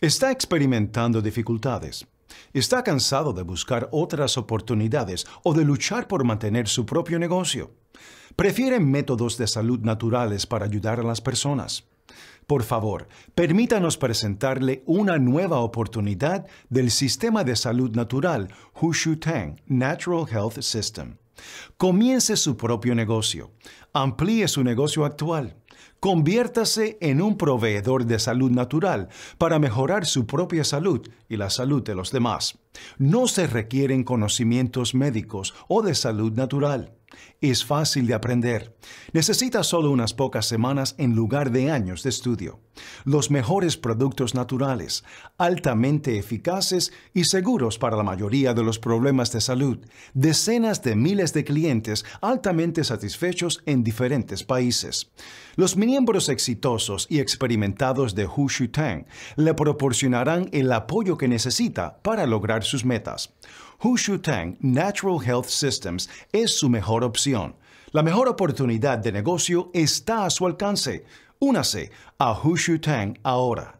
Está experimentando dificultades. Está cansado de buscar otras oportunidades o de luchar por mantener su propio negocio. Prefiere métodos de salud naturales para ayudar a las personas. Por favor, permítanos presentarle una nueva oportunidad del sistema de salud natural Hushu Tang Natural Health System. Comience su propio negocio. Amplíe su negocio actual. Conviértase en un proveedor de salud natural para mejorar su propia salud y la salud de los demás. No se requieren conocimientos médicos o de salud natural. Es fácil de aprender. Necesita solo unas pocas semanas en lugar de años de estudio. Los mejores productos naturales, altamente eficaces y seguros para la mayoría de los problemas de salud. Decenas de miles de clientes altamente satisfechos en diferentes países. Los miembros exitosos y experimentados de Hu Tang le proporcionarán el apoyo que necesita para lograr sus metas. Hu Tang Natural Health Systems es su mejor opción. La mejor oportunidad de negocio está a su alcance. Únase a Hu Tang ahora.